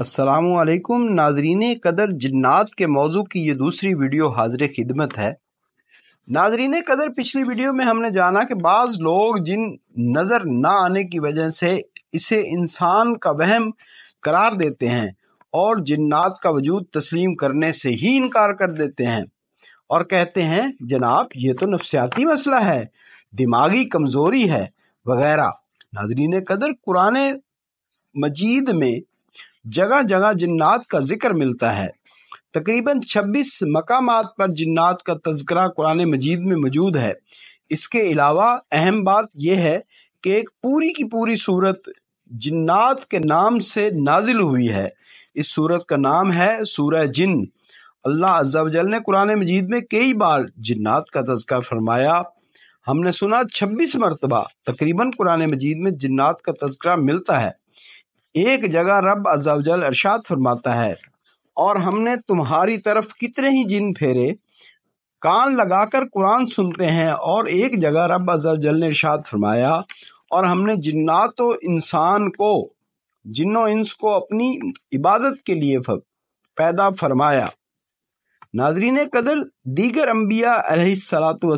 असलकुम नाजरीन कदर जन्नात के मौजू की ये दूसरी वीडियो हाजिर खिदमत है नाजरीन कदर पिछली वीडियो में हमने जाना कि बाज़ लोग जिन नज़र ना आने की वजह से इसे इंसान का वहम करार देते हैं और जन्नात का वजूद तस्लीम करने से ही इनकार कर देते हैं और कहते हैं जनाब ये तो नफसियाती मसला है दिमागी कमज़ोरी है वगैरह नाजरीन कदर कुरान मजीद में जगह जगह जिन्नात का जिक्र मिलता है तकरीबन 26 मकाम पर जिन्नात का तस्करा कुरान मजीद में मौजूद है इसके अलावा अहम बात यह है कि एक पूरी की पूरी सूरत जिन्नात के नाम से नाजिल हुई है इस सूरत का नाम है सूरह जिन अल्लाह अजल ने कुरान मजीद में कई बार जिन्नात का तस्करा फरमाया हमने सुना 26 मरतबा तकरीबन कुरान मजीद में जिन्नात का तस्करा मिलता है एक जगह रब अजावजल अरशाद फरमाता है और हमने तुम्हारी तरफ कितने ही जिन फेरे कान लगाकर कुरान सुनते हैं और एक जगह रब अजावजल ने अरशाद फरमाया और हमने जिन्नात इंसान को जिन्नो इंस को अपनी इबादत के लिए पैदा फरमाया नाजरीन कदर दीगर अम्बिया सलातम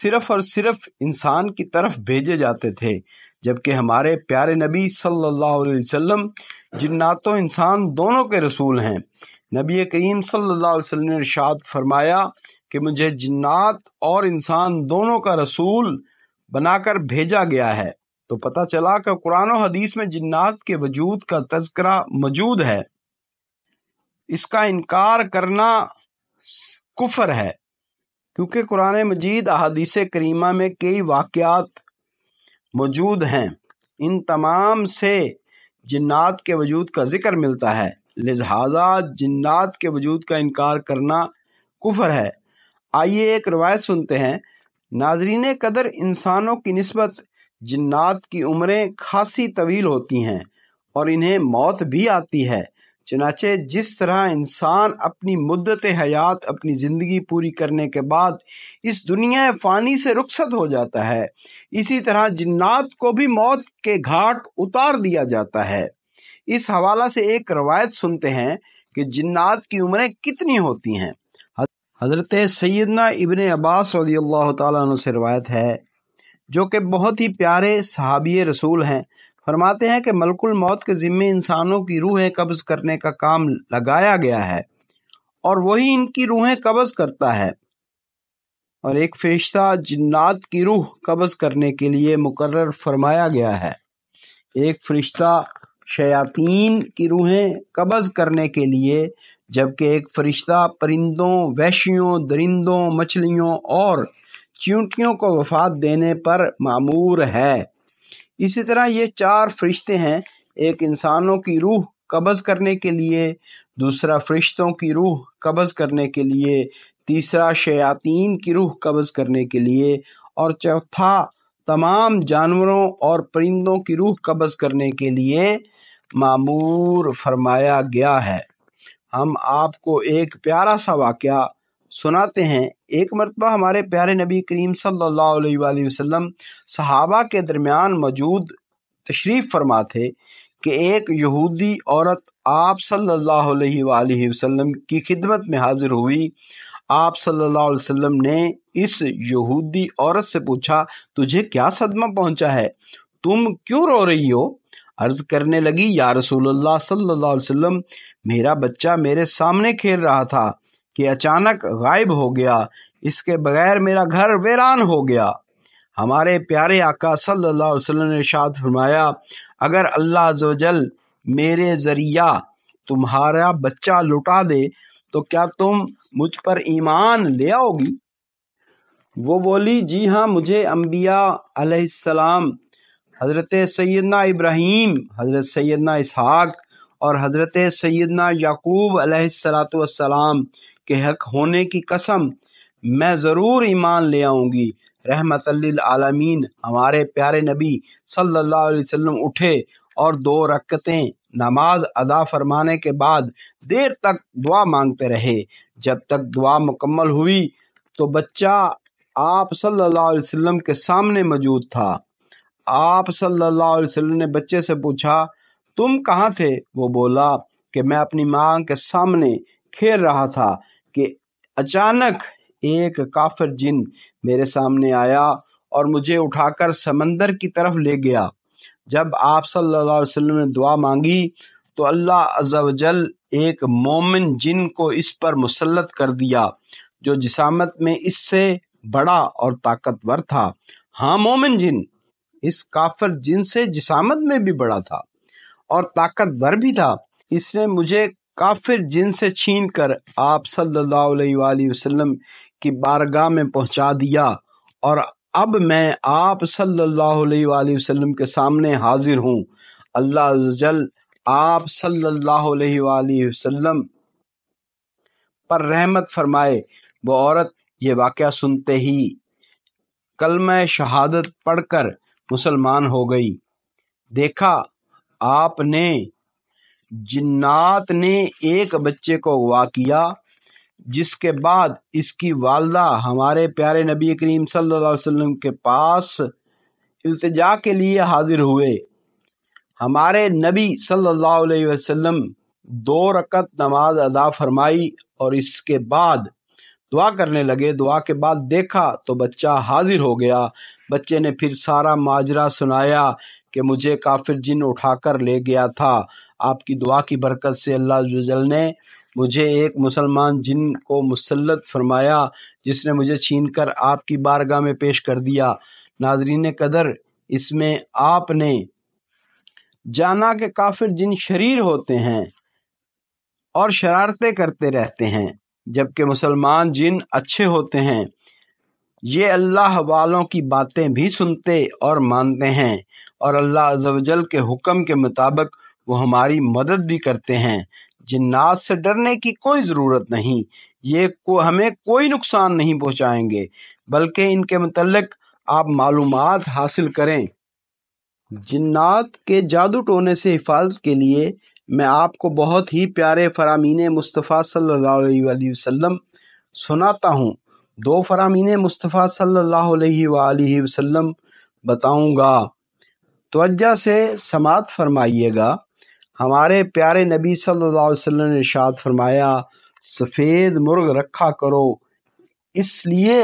सिर्फ़ और सिर्फ इंसान की तरफ भेजे जाते थे जबकि हमारे प्यारे नबी सल्लल्लाहु अलैहि वसल्लम इंसान दोनों के रसूल हैं नबी करीम सल्लल्लाहु अलैहि वसल्लम ने इर्शाद फरमाया कि मुझे जन्नात और इंसान दोनों का रसूल बनाकर भेजा गया है तो पता चला कि कुरान हदीस में जन्नात के वजूद का तस्करा मौजूद है इसका इनकार करना कुफर है क्योंकि कुरान मजीद अदीस करीमा में कई वाक़ात मौजूद हैं इन तमाम से जन्ात के वजूद का ज़िक्र मिलता है लिहाजा जन्ात के वजूद का इनकार करना कुफर है आइए एक रवायत सुनते हैं नाजरीन कदर इंसानों की नस्बत जन्ात की उम्रें खासी तवील होती हैं और इन्हें मौत भी आती है चनाचे जिस तरह इंसान अपनी मुद्दत हयात अपनी ज़िंदगी पूरी करने के बाद इस दुनिया फ़ानी से रुखसत हो जाता है इसी तरह जन्नात को भी मौत के घाट उतार दिया जाता है इस हवाला से एक रवायत सुनते हैं कि जन्नात की उम्रें कितनी होती हैं हज़रत सैदना इबन अब्बास रदी अल्लाह तु से रवायत है जो कि बहुत ही प्यारे सहाबी रसूल हैं फरमाते हैं कि मलकुल मौत के ज़िम्मे इंसानों की रूहें कब्ज़ करने का काम लगाया गया है और वही इनकी रूहें कब्ज़ करता है और एक फरिश्ता जिन्नात की रूह कब्ज़ करने के लिए मुकर फरमाया गया है एक फरिश्ता शयातीन की रूहें कब्ज़ करने के लिए जबकि एक फरिश्ता परिंदों वैशियों दरिंदों मछलियों और चींटियों को वफात देने पर मामूर है इसी तरह ये चार फरिश्ते हैं एक इंसानों की रूह कब्ज़ करने के लिए दूसरा फरिश्तों की रूह कब्ज़ करने के लिए तीसरा शयातीन की रूह कब्ज़ करने के लिए और चौथा तमाम जानवरों और परिंदों की रूह कब्ज़ करने के लिए मामूर फरमाया गया है हम आपको एक प्यारा सा वाक़ सुनाते हैं एक मरतबा हमारे प्यारे नबी करीम सल्लल्लाहु अलैहि वसल्लम सहाबा के दरमियान मौजूद तशरीफ़ फरमा थे कि एक यहूदी औरत आप सल्लल्लाहु अलैहि वसल्लम की खिदमत में हाजिर हुई आप सल्लल्लाहु अलैहि वसल्लम ने इस यहूदी औरत से पूछा तुझे क्या सदमा पहुंचा है तुम क्यों रो रही हो अर्ज करने लगी या रसूल सल्लल्लाहु अलैहि वसल्लम मेरा बच्चा मेरे सामने खेल रहा था कि अचानक गायब हो गया इसके बगैर मेरा घर वीरान हो गया हमारे प्यारे आका सल्लल्लाहु अलैहि वसल्लम ने इरशाद फरमाया अगर अल्लाह जल मेरे ज़रिया तुम्हारा बच्चा लुटा दे तो क्या तुम मुझ पर ईमान ले आओगी वो बोली जी हाँ मुझे अम्बिया अलैहिस्सलाम हज़रत सैदना इब्राहीम हज़रत सैदना इसहाक और हज़रत सैदना याकूब अलैहिस्सलाम के हक होने की कसम मैं ज़रूर ईमान ले आऊँगी रहमत आलमीन हमारे प्यारे नबी सल्लल्लाहु अलैहि वसल्लम उठे और दो रकतें नमाज अदा फरमाने के बाद देर तक दुआ मांगते रहे जब तक दुआ मुकम्मल हुई तो बच्चा आप सल्लल्लाहु अलैहि वसल्लम के सामने मौजूद था आप सल्लल्लाहु अलैहि वसल्लम ने बच्चे से पूछा तुम कहाँ थे वो बोला कि मैं अपनी माँ के सामने खेल रहा था कि अचानक एक काफिर जिन मेरे सामने आया और मुझे उठाकर समंदर की तरफ ले गया जब आप सल्लल्लाहु अलैहि वसल्लम ने दुआ मांगी तो अल्लाह अजल एक मोमिन जिन को इस पर मुसलत कर दिया जो जिसामत में इससे बड़ा और ताकतवर था हाँ मोमिन जिन इस काफर जिन से जिसामत में भी बड़ा था और ताकतवर भी था इसने मुझे काफिर जिनसे छीन कर आप सल्लल्लाहु अलैहि वसल्लम की बारगाह में पहुंचा दिया और अब मैं आप सल्लल्लाहु अलैहि वसल्लम के सामने हाजिर हूँ अल्लाह जल आप सल्लल्लाहु अलैहि वसल्लम पर रहमत फरमाए वो औरत ये वाक़ सुनते ही कलम शहादत पढ़कर मुसलमान हो गई देखा आपने जिन्नात ने एक बच्चे को अगवा किया जिसके बाद इसकी वालदा हमारे प्यारे नबी करीम सल्लल्लाहु अलैहि वसल्लम के पास इल्तजा के लिए हाजिर हुए हमारे नबी सल्लल्लाहु अलैहि वसल्लम दो रकत नमाज अदा फरमाई और इसके बाद दुआ करने लगे दुआ के बाद देखा तो बच्चा हाजिर हो गया बच्चे ने फिर सारा माजरा सुनाया कि मुझे काफिर जिन उठाकर ले गया था आपकी दुआ की बरकत से अल्लाह ने मुझे एक मुसलमान जिन को मुसलत फरमाया जिसने मुझे छीन कर आपकी बारगाह में पेश कर दिया नाजरीन कदर इसमें आपने जाना के काफिर जिन शरीर होते हैं और शरारतें करते रहते हैं जबकि मुसलमान जिन अच्छे होते हैं ये अल्लाह वालों की बातें भी सुनते और मानते हैं और अल्लाह अजल के हुक्म के मुताबिक वो हमारी मदद भी करते हैं जिन्नात से डरने की कोई ज़रूरत नहीं ये को हमें कोई नुकसान नहीं पहुँचाएंगे बल्कि इनके मतलब आप मालूम हासिल करें जिन्नात के जादू टोने से हिफाजत के लिए मैं आपको बहुत ही प्यारे फ़रामीन मुस्तफ़ा सल्ला वसम सुनाता हूँ दो फ़रामीन मुस्तफ़ा सल्ला वसम बताऊँगा तोज्जा से समात फरमाइएगा हमारे प्यारे नबी सल्लल्लाहु अलैहि वसल्लम ने इरशाद फरमाया सफ़ेद मुर्ग रखा करो इसलिए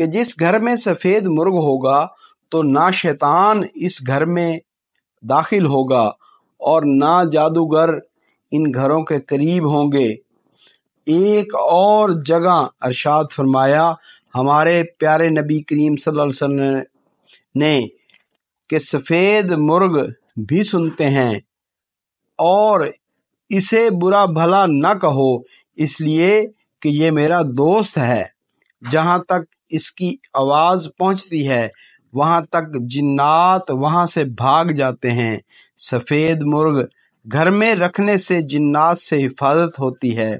कि जिस घर में सफ़ेद मुर्ग होगा तो ना शैतान इस घर में दाखिल होगा और ना जादूगर इन घरों के करीब होंगे एक और जगह अरशाद फरमाया हमारे प्यारे नबी करीम सल्लल्लाहु अलैहि वसल्लम ने कि सफ़ेद मुर्ग भी सुनते हैं और इसे बुरा भला न कहो इसलिए कि ये मेरा दोस्त है जहाँ तक इसकी आवाज़ पहुँचती है वहाँ तक जिन्नात वहाँ से भाग जाते हैं सफ़ेद मुर्ग घर में रखने से जिन्नात से हिफाजत होती है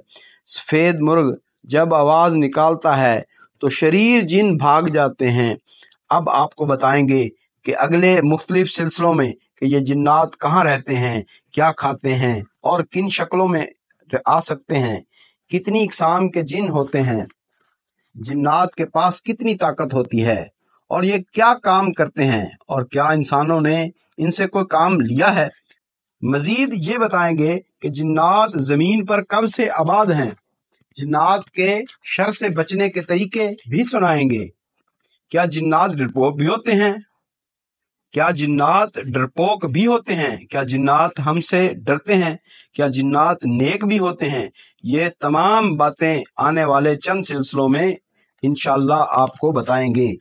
सफ़ेद मुर्ग जब आवाज़ निकालता है तो शरीर जिन भाग जाते हैं अब आपको बताएंगे कि अगले मुख्तलिफ सिलसिलों में कि ये जिन्नात कहाँ रहते हैं क्या खाते हैं और किन शक्लों में आ सकते हैं कितनी इकसाम के जिन होते हैं जिन्नात के पास कितनी ताकत होती है और ये क्या काम करते हैं और क्या इंसानों ने इनसे कोई काम लिया है मजीद ये बताएंगे कि जिन्नात जमीन पर कब से आबाद हैं जिन्नात के शर से बचने के तरीके भी सुनाएंगे क्या जिन्नात रिपोर्ट भी होते हैं क्या जिन्नात डरपोक भी होते हैं क्या जिन्नात हमसे डरते हैं क्या जिन्नात नेक भी होते हैं ये तमाम बातें आने वाले चंद सिलसिलों में इनशाला आपको बताएंगे